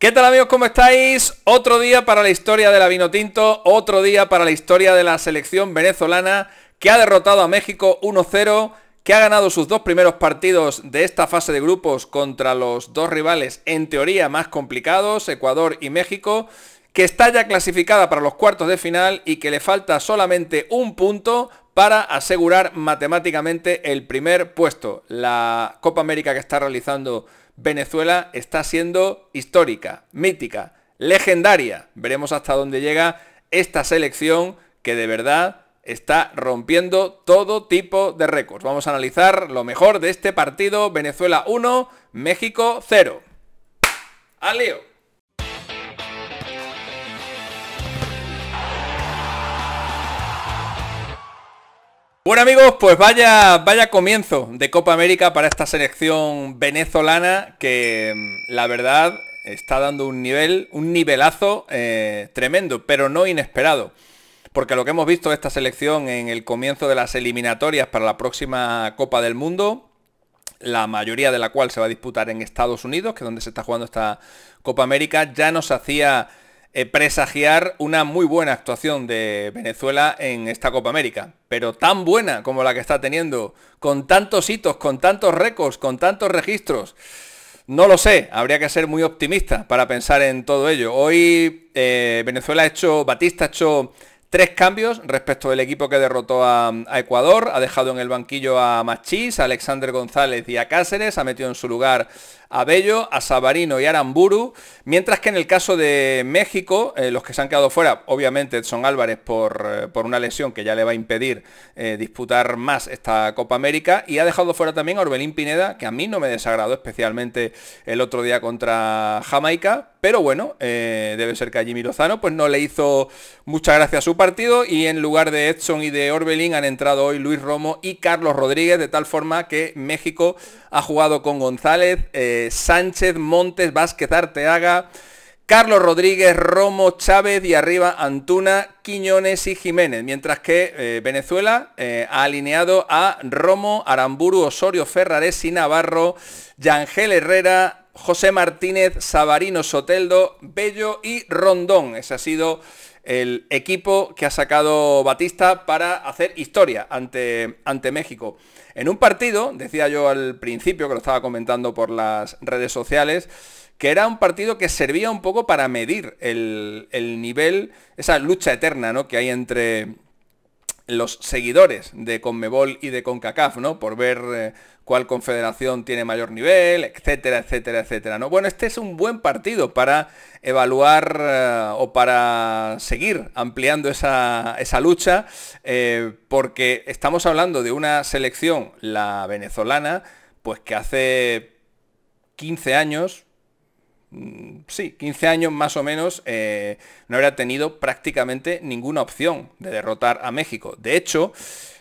¿Qué tal amigos? ¿Cómo estáis? Otro día para la historia de la Vinotinto, otro día para la historia de la selección venezolana que ha derrotado a México 1-0, que ha ganado sus dos primeros partidos de esta fase de grupos contra los dos rivales en teoría más complicados, Ecuador y México, que está ya clasificada para los cuartos de final y que le falta solamente un punto para asegurar matemáticamente el primer puesto. La Copa América que está realizando Venezuela está siendo histórica, mítica, legendaria. Veremos hasta dónde llega esta selección que de verdad está rompiendo todo tipo de récords. Vamos a analizar lo mejor de este partido. Venezuela 1, México 0. ¡Al lío! Bueno amigos, pues vaya, vaya comienzo de Copa América para esta selección venezolana que mm, la verdad está dando un nivel, un nivelazo eh, tremendo, pero no inesperado. Porque lo que hemos visto de esta selección en el comienzo de las eliminatorias para la próxima Copa del Mundo, la mayoría de la cual se va a disputar en Estados Unidos, que es donde se está jugando esta Copa América, ya nos hacía eh, presagiar una muy buena actuación de Venezuela en esta Copa América, pero tan buena como la que está teniendo, con tantos hitos, con tantos récords, con tantos registros. No lo sé, habría que ser muy optimista para pensar en todo ello. Hoy eh, Venezuela ha hecho, Batista ha hecho tres cambios respecto del equipo que derrotó a, a, Ecuador. Ha dejado en el banquillo a Machís, a Alexander González y a Cáceres. Ha metido en su lugar a Bello, a Sabarino y a Aramburu, mientras que en el caso de México, eh, los que se han quedado fuera, obviamente Edson Álvarez por, eh, una lesión que ya le va a impedir eh, disputar más esta Copa América, y ha dejado fuera también a Orbelín Pineda, que a mí no me desagradó especialmente el otro día contra Jamaica, pero bueno, debe ser que a Jimmy Lozano pues no le hizo mucha gracia a su partido, y en lugar de Edson y de Orbelín han entrado hoy Luis Romo y Carlos Rodríguez, de tal forma que México ha jugado con González, Sánchez, Montes, Vázquez, Arteaga, Carlos Rodríguez, Romo, Chávez y arriba Antuna, Quiñones y Jiménez. Mientras que eh, Venezuela eh, ha alineado a Romo, Aramburu, Osorio, Ferrares y Navarro, Yangel Herrera, José Martínez, Sabarino, Soteldo, Bello y Rondón. Ese ha sido el equipo que ha sacado Batista para hacer historia ante, ante México. En un partido, decía yo al principio, que lo estaba comentando por las redes sociales, que era un partido que servía un poco para medir el, nivel, esa lucha eterna ¿no? que hay entre, los seguidores de Conmebol y de CONCACAF, ¿no? Por ver eh, cuál confederación tiene mayor nivel, etcétera, etcétera, etcétera. ¿no? Bueno, este es un buen partido para evaluar eh, o para seguir ampliando esa, lucha, eh, porque estamos hablando de una selección, la venezolana, pues que hace 15 años, mm, sí, 15 años más o menos, eh, no habría tenido prácticamente ninguna opción de derrotar a México. De hecho,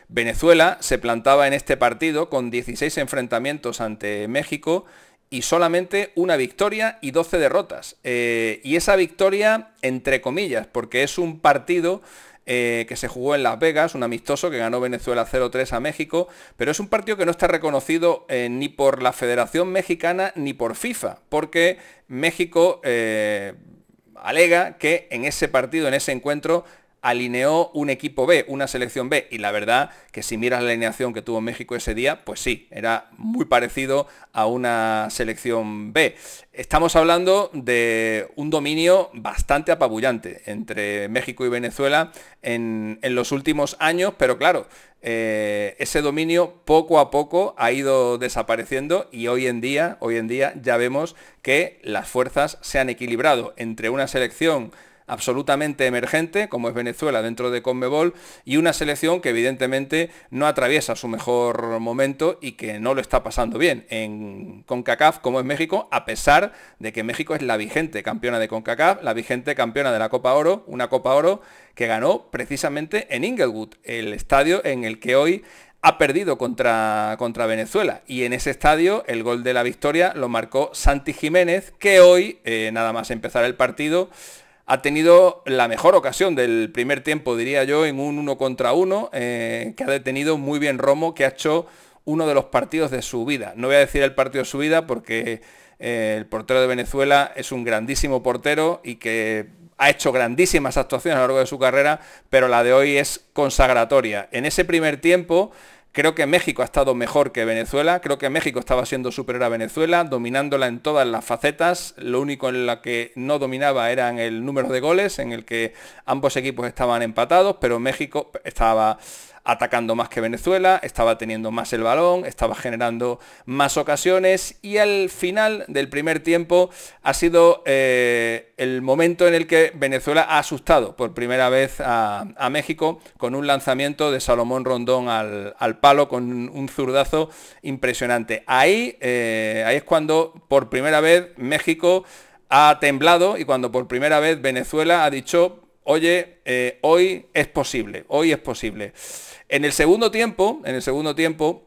Venezuela se plantaba en este partido con 16 enfrentamientos ante México y solamente una victoria y 12 derrotas. Eh, y esa victoria, entre comillas, porque es un partido eh, que se jugó en Las Vegas, un amistoso que ganó Venezuela 0-3 a México, pero es un partido que no está reconocido eh, ni por la Federación Mexicana ni por FIFA, porque México alega que en ese partido, en ese encuentro, alineó un equipo B, una selección B, y la verdad que si miras la alineación que tuvo México ese día, pues sí, era muy parecido a una selección B. Estamos hablando de un dominio bastante apabullante entre México y Venezuela en, los últimos años, pero claro, eh, ese dominio poco a poco ha ido desapareciendo y hoy en día, hoy en día ya vemos que las fuerzas se han equilibrado entre una selección absolutamente emergente, como es Venezuela dentro de Conmebol, y una selección que evidentemente no atraviesa su mejor momento y que no lo está pasando bien en CONCACAF, como es México, a pesar de que México es la vigente campeona de CONCACAF, la vigente campeona de la Copa Oro, una Copa Oro que ganó precisamente en Inglewood, el estadio en el que hoy ha perdido contra, contra, Venezuela. Y en ese estadio el gol de la victoria lo marcó Santi Jiménez, que hoy, eh, nada más empezar el partido, ha tenido la mejor ocasión del primer tiempo, diría yo, en un uno contra uno, eh, que ha detenido muy bien Romo, que ha hecho uno de los partidos de su vida. No voy a decir el partido de su vida porque eh, el portero de Venezuela es un grandísimo portero y que ha hecho grandísimas actuaciones a lo largo de su carrera, pero la de hoy es consagratoria. En ese primer tiempo Creo que México ha estado mejor que Venezuela, creo que México estaba siendo superior a Venezuela, dominándola en todas las facetas, lo único en la que no dominaba eran el número de goles, en el que ambos equipos estaban empatados, pero México estaba atacando más que Venezuela, estaba teniendo más el balón, estaba generando más ocasiones y al final del primer tiempo ha sido eh, el momento en el que Venezuela ha asustado por primera vez a, México con un lanzamiento de Salomón Rondón al, palo con un zurdazo impresionante. Eh, ahí, es cuando por primera vez México ha temblado y cuando por primera vez Venezuela ha dicho, oye, eh, hoy es posible, hoy es posible. En el segundo tiempo, en el segundo tiempo,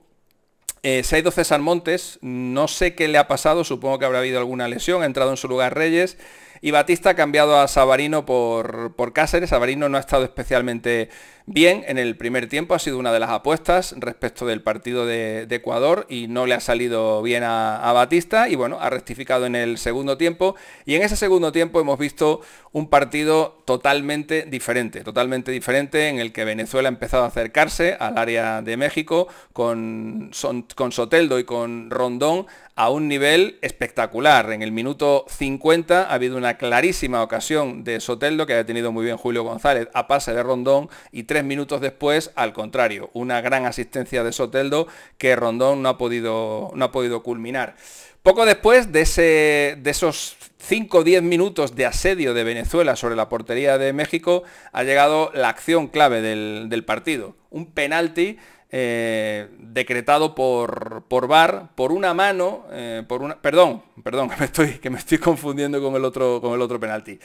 eh, César Montes, no sé qué le ha pasado, supongo que habrá habido alguna lesión, ha entrado en su lugar Reyes y Batista ha cambiado a Savarino por, por Cáceres, Sabarino no ha estado especialmente bien en el primer tiempo, ha sido una de las apuestas respecto del partido de, Ecuador y no le ha salido bien a, Batista y bueno, ha rectificado en el segundo tiempo y en ese segundo tiempo hemos visto un partido totalmente diferente, totalmente diferente en el que Venezuela ha empezado a acercarse al área de México con, con Soteldo y con Rondón a un nivel espectacular. En el minuto 50 ha habido una clarísima ocasión de Soteldo que ha tenido muy bien Julio González a pase de Rondón y tres minutos después, al contrario, una gran asistencia de Soteldo que Rondón no ha podido, no ha podido culminar. Poco después de, ese, de esos 5 o 10 minutos de asedio de Venezuela sobre la portería de México, ha llegado la acción clave del, del partido. Un penalti eh, decretado por, por VAR, por una mano, eh, por una, perdón, perdón, que me estoy, que me estoy confundiendo con el otro, con el otro penalti.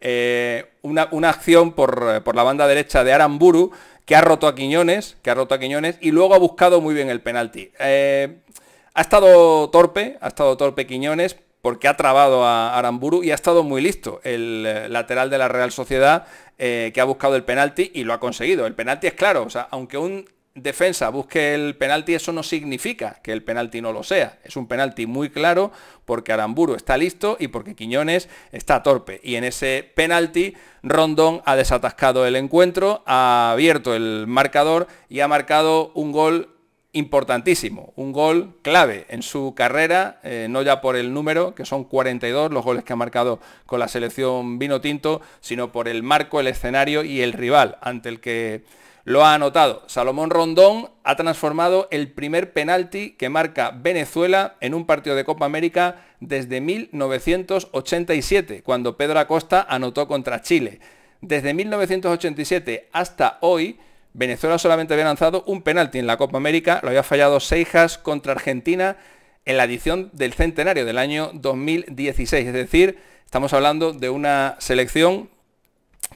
Eh, una, acción por, la banda derecha de Aramburu, que ha roto a Quiñones, que ha roto a Quiñones, y luego ha buscado muy bien el penalti. ha estado torpe, ha estado torpe Quiñones, porque ha trabado a Aramburu y ha estado muy listo el lateral de la Real Sociedad que ha buscado el penalti y lo ha conseguido. El penalti es claro, o sea, aunque un defensa busque el penalti, eso no significa que el penalti no lo sea. Es un penalti muy claro porque Aramburu está listo y porque Quiñones está torpe. Y en ese penalti Rondón ha desatascado el encuentro, ha abierto el marcador y ha marcado un gol importantísimo, un gol clave en su carrera, eh, no ya por el número, que son 42 los goles que ha marcado con la selección vino tinto, sino por el marco, el escenario y el rival ante el que lo ha anotado. Salomón Rondón ha transformado el primer penalti que marca Venezuela en un partido de Copa América desde 1987, cuando Pedro Acosta anotó contra Chile. Desde 1987 hasta hoy, Venezuela solamente había lanzado un penalti en la Copa América, lo había fallado Seijas contra Argentina en la edición del centenario del año 2016. Es decir, estamos hablando de una selección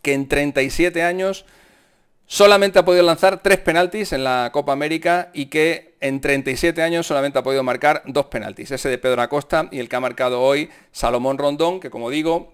que en 37 años solamente ha podido lanzar tres penaltis en la Copa América y que en 37 años solamente ha podido marcar dos penaltis, ese de Pedro Acosta y el que ha marcado hoy Salomón Rondón, que como digo,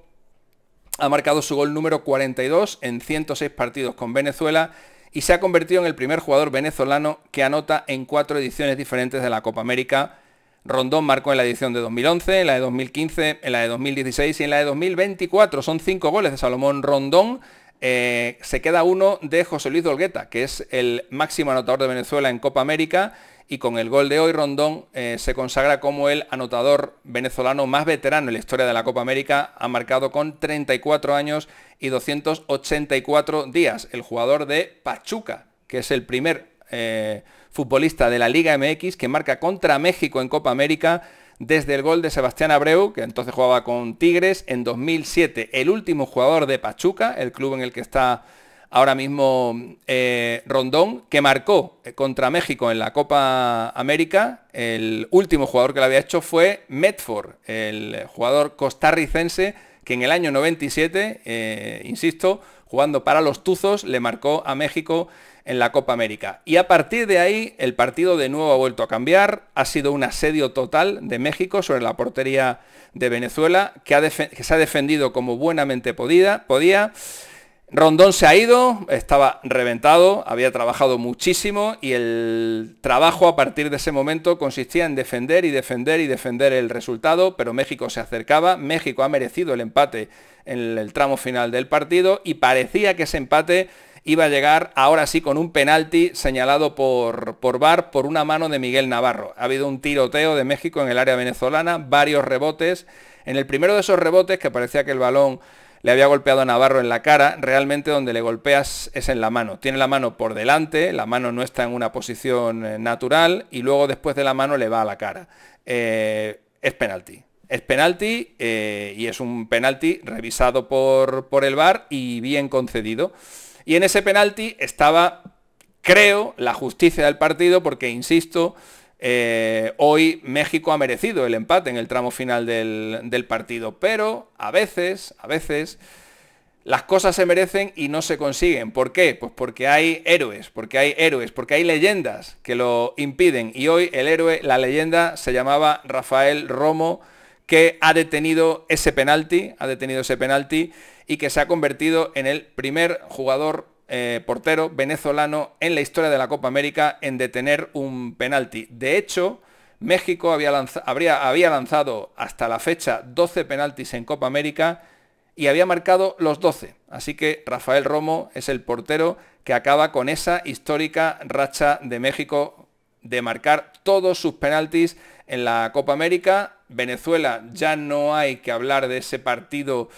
ha marcado su gol número 42 en 106 partidos con Venezuela y se ha convertido en el primer jugador venezolano que anota en cuatro ediciones diferentes de la Copa América. Rondón marcó en la edición de 2011, en la de 2015, en la de 2016 y en la de 2024. Son cinco goles de Salomón Rondón eh, se queda uno de José Luis Dolgueta, que es el máximo anotador de Venezuela en Copa América y con el gol de hoy Rondón eh, se consagra como el anotador venezolano más veterano en la historia de la Copa América. Ha marcado con 34 años y 284 días el jugador de Pachuca, que es el primer eh, futbolista de la Liga MX que marca contra México en Copa América desde el gol de Sebastián Abreu, que entonces jugaba con Tigres, en 2007 el último jugador de Pachuca, el club en el que está ahora mismo eh, Rondón, que marcó eh, contra México en la Copa América. El último jugador que lo había hecho fue Medford, el jugador costarricense que en el año 97, eh, insisto, jugando para los Tuzos, le marcó a México en la Copa América. Y a partir de ahí el partido de nuevo ha vuelto a cambiar, ha sido un asedio total de México sobre la portería de Venezuela, que, que se ha defendido como buenamente podía. Rondón se ha ido, estaba reventado, había trabajado muchísimo y el trabajo a partir de ese momento consistía en defender y defender y defender el resultado, pero México se acercaba, México ha merecido el empate en el tramo final del partido y parecía que ese empate iba a llegar ahora sí con un penalti señalado por, por Bar por una mano de Miguel Navarro. Ha habido un tiroteo de México en el área venezolana, varios rebotes. En el primero de esos rebotes, que parecía que el balón le había golpeado a Navarro en la cara, realmente donde le golpeas es en la mano. Tiene la mano por delante, la mano no está en una posición eh, natural y luego después de la mano le va a la cara. Eh, es penalti. Es penalti eh, y es un penalti revisado por, por el VAR y bien concedido. Y en ese penalti estaba, creo, la justicia del partido, porque, insisto, eh, hoy México ha merecido el empate en el tramo final del, del partido. Pero a veces, a veces, las cosas se merecen y no se consiguen. ¿Por qué? Pues porque hay héroes, porque hay héroes, porque hay leyendas que lo impiden. Y hoy el héroe, la leyenda, se llamaba Rafael Romo, que ha detenido ese penalti, ha detenido ese penalti y que se ha convertido en el primer jugador eh, portero venezolano en la historia de la Copa América en detener un penalti. De hecho, México había, había lanzado hasta la fecha 12 penaltis en Copa América y había marcado los 12. Así que Rafael Romo es el portero que acaba con esa histórica racha de México de marcar todos sus penaltis en la Copa América. Venezuela ya no hay que hablar de ese partido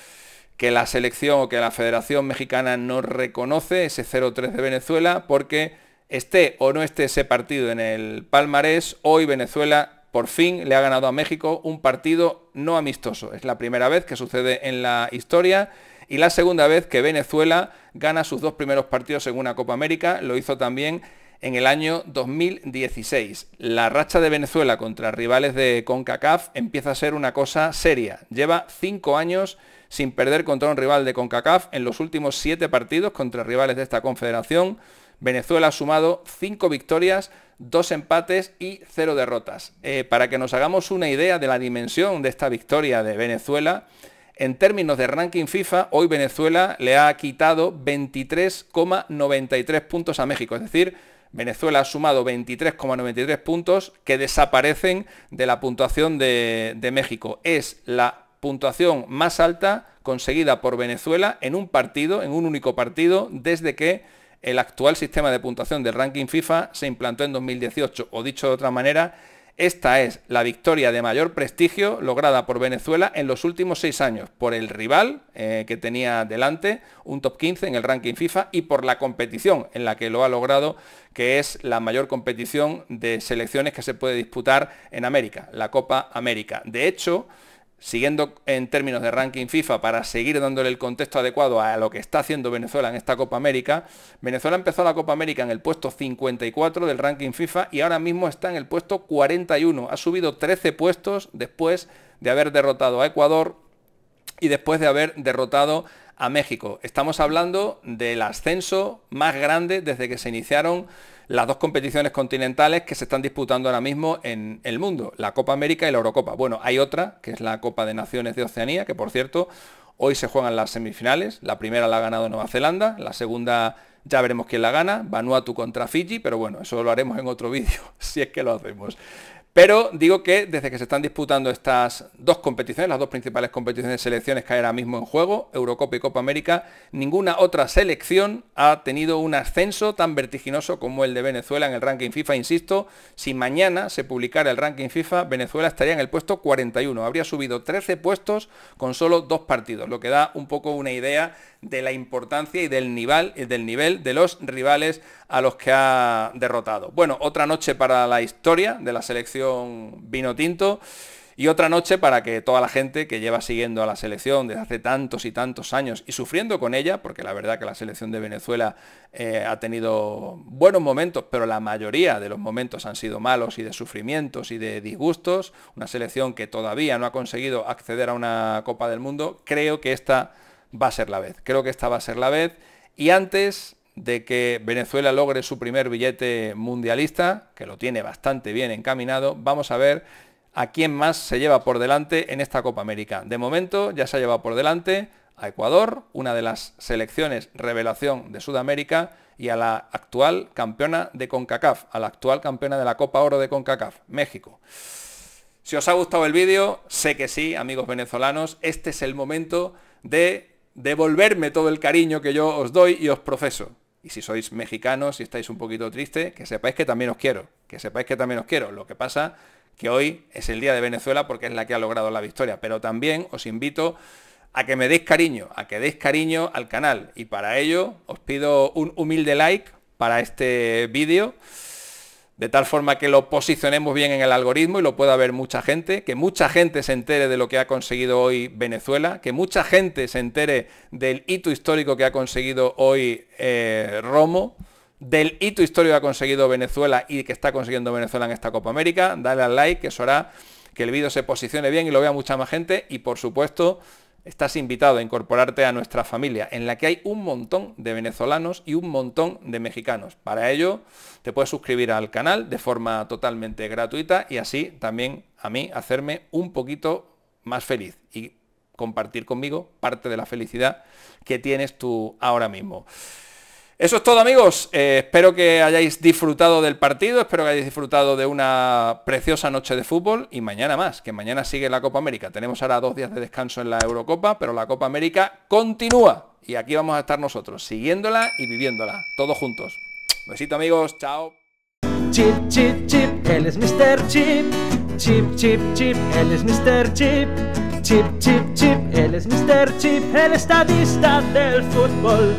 que la selección o que la Federación Mexicana no reconoce ese 0-3 de Venezuela porque esté o no esté ese partido en el palmarés, hoy Venezuela por fin le ha ganado a México un partido no amistoso. Es la primera vez que sucede en la historia y la segunda vez que Venezuela gana sus dos primeros partidos en una Copa América. Lo hizo también en el año 2016. La racha de Venezuela contra rivales de CONCACAF empieza a ser una cosa seria. Lleva cinco años sin perder contra un rival de CONCACAF en los últimos siete partidos contra rivales de esta confederación. Venezuela ha sumado cinco victorias, dos empates y cero derrotas. Eh, para que nos hagamos una idea de la dimensión de esta victoria de Venezuela, en términos de ranking FIFA, hoy Venezuela le ha quitado 23,93 puntos a México, es decir, Venezuela ha sumado 23,93 puntos que desaparecen de la puntuación de, de México. Es la puntuación más alta conseguida por Venezuela en un partido, en un único partido, desde que el actual sistema de puntuación del ranking FIFA se implantó en 2018. O dicho de otra manera, esta es la victoria de mayor prestigio lograda por Venezuela en los últimos seis años, por el rival eh, que tenía delante, un top 15 en el ranking FIFA, y por la competición en la que lo ha logrado, que es la mayor competición de selecciones que se puede disputar en América, la Copa América. De hecho, siguiendo en términos de ranking FIFA para seguir dándole el contexto adecuado a lo que está haciendo Venezuela en esta Copa América, Venezuela empezó la Copa América en el puesto 54 del ranking FIFA y ahora mismo está en el puesto 41. Ha subido 13 puestos después de haber derrotado a Ecuador y después de haber derrotado a México. Estamos hablando del ascenso más grande desde que se iniciaron las dos competiciones continentales que se están disputando ahora mismo en el mundo, la Copa América y la Eurocopa. Bueno, hay otra, que es la Copa de Naciones de Oceanía, que por cierto, hoy se juegan las semifinales. La primera la ha ganado Nueva Zelanda, la segunda ya veremos quién la gana, Vanuatu contra Fiji, pero bueno, eso lo haremos en otro vídeo, si es que lo hacemos. Pero digo que desde que se están disputando estas dos competiciones, las dos principales competiciones de selecciones que hay ahora mismo en juego, Eurocopa y Copa América, ninguna otra selección ha tenido un ascenso tan vertiginoso como el de Venezuela en el ranking FIFA. Insisto, si mañana se publicara el ranking FIFA, Venezuela estaría en el puesto 41. Habría subido 13 puestos con solo dos partidos, lo que da un poco una idea de la importancia y del nivel, del nivel de los rivales a los que ha derrotado. Bueno, otra noche para la historia de la selección vino tinto y otra noche para que toda la gente que lleva siguiendo a la selección desde hace tantos y tantos años y sufriendo con ella, porque la verdad que la selección de Venezuela eh, ha tenido buenos momentos, pero la mayoría de los momentos han sido malos y de sufrimientos y de disgustos, una selección que todavía no ha conseguido acceder a una Copa del Mundo, creo que esta va a ser la vez, creo que esta va a ser la vez. Y antes de que Venezuela logre su primer billete mundialista, que lo tiene bastante bien encaminado, vamos a ver a quién más se lleva por delante en esta Copa América. De momento ya se ha llevado por delante a Ecuador, una de las selecciones revelación de Sudamérica, y a la actual campeona de CONCACAF, a la actual campeona de la Copa Oro de CONCACAF, México. Si os ha gustado el vídeo, sé que sí, amigos venezolanos, este es el momento de devolverme todo el cariño que yo os doy y os profeso. Y si sois mexicanos y estáis un poquito triste, que sepáis que también os quiero. Que sepáis que también os quiero. Lo que pasa que hoy es el día de Venezuela porque es la que ha logrado la victoria. Pero también os invito a que me deis cariño, a que deis cariño al canal. Y para ello os pido un humilde like para este vídeo de tal forma que lo posicionemos bien en el algoritmo y lo pueda ver mucha gente, que mucha gente se entere de lo que ha conseguido hoy Venezuela, que mucha gente se entere del hito histórico que ha conseguido hoy eh, Romo, del hito histórico que ha conseguido Venezuela y que está consiguiendo Venezuela en esta Copa América. Dale al like, que eso hará que el vídeo se posicione bien y lo vea mucha más gente y por supuesto estás invitado a incorporarte a nuestra familia, en la que hay un montón de venezolanos y un montón de mexicanos. Para ello, te puedes suscribir al canal de forma totalmente gratuita y así también a mí hacerme un poquito más feliz y compartir conmigo parte de la felicidad que tienes tú ahora mismo. Eso es todo amigos, eh, espero que hayáis disfrutado del partido, espero que hayáis disfrutado de una preciosa noche de fútbol y mañana más, que mañana sigue la Copa América. Tenemos ahora dos días de descanso en la Eurocopa, pero la Copa América continúa y aquí vamos a estar nosotros, siguiéndola y viviéndola, todos juntos. Besito amigos, chao. Chip, chip, chip, él es Mr. Chip. Chip, chip, chip, él es Mr. Chip. Chip, chip, chip, él es Mr. Chip, el estadista del fútbol.